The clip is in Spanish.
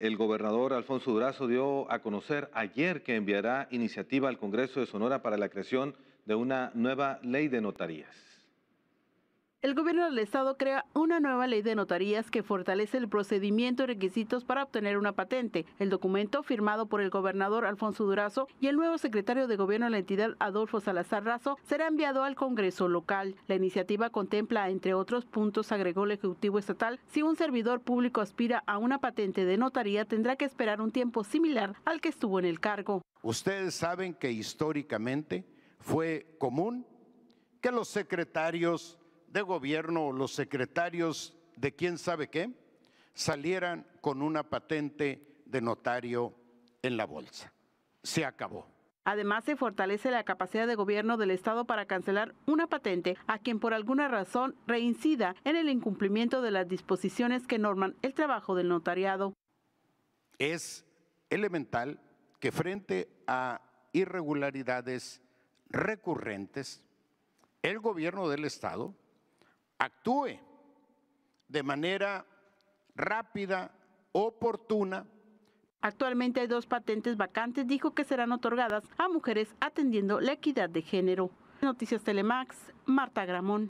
El gobernador Alfonso Durazo dio a conocer ayer que enviará iniciativa al Congreso de Sonora para la creación de una nueva ley de notarías. El gobierno del estado crea una nueva ley de notarías que fortalece el procedimiento y requisitos para obtener una patente. El documento firmado por el gobernador Alfonso Durazo y el nuevo secretario de gobierno de la entidad Adolfo Salazar Razo será enviado al Congreso local. La iniciativa contempla, entre otros puntos, agregó el Ejecutivo Estatal, si un servidor público aspira a una patente de notaría tendrá que esperar un tiempo similar al que estuvo en el cargo. Ustedes saben que históricamente fue común que los secretarios de gobierno los secretarios de quién sabe qué salieran con una patente de notario en la bolsa. Se acabó. Además, se fortalece la capacidad de gobierno del Estado para cancelar una patente a quien por alguna razón reincida en el incumplimiento de las disposiciones que norman el trabajo del notariado. Es elemental que frente a irregularidades recurrentes, el gobierno del Estado actúe de manera rápida, oportuna. Actualmente hay dos patentes vacantes, dijo que serán otorgadas a mujeres atendiendo la equidad de género. Noticias Telemax, Marta Gramón.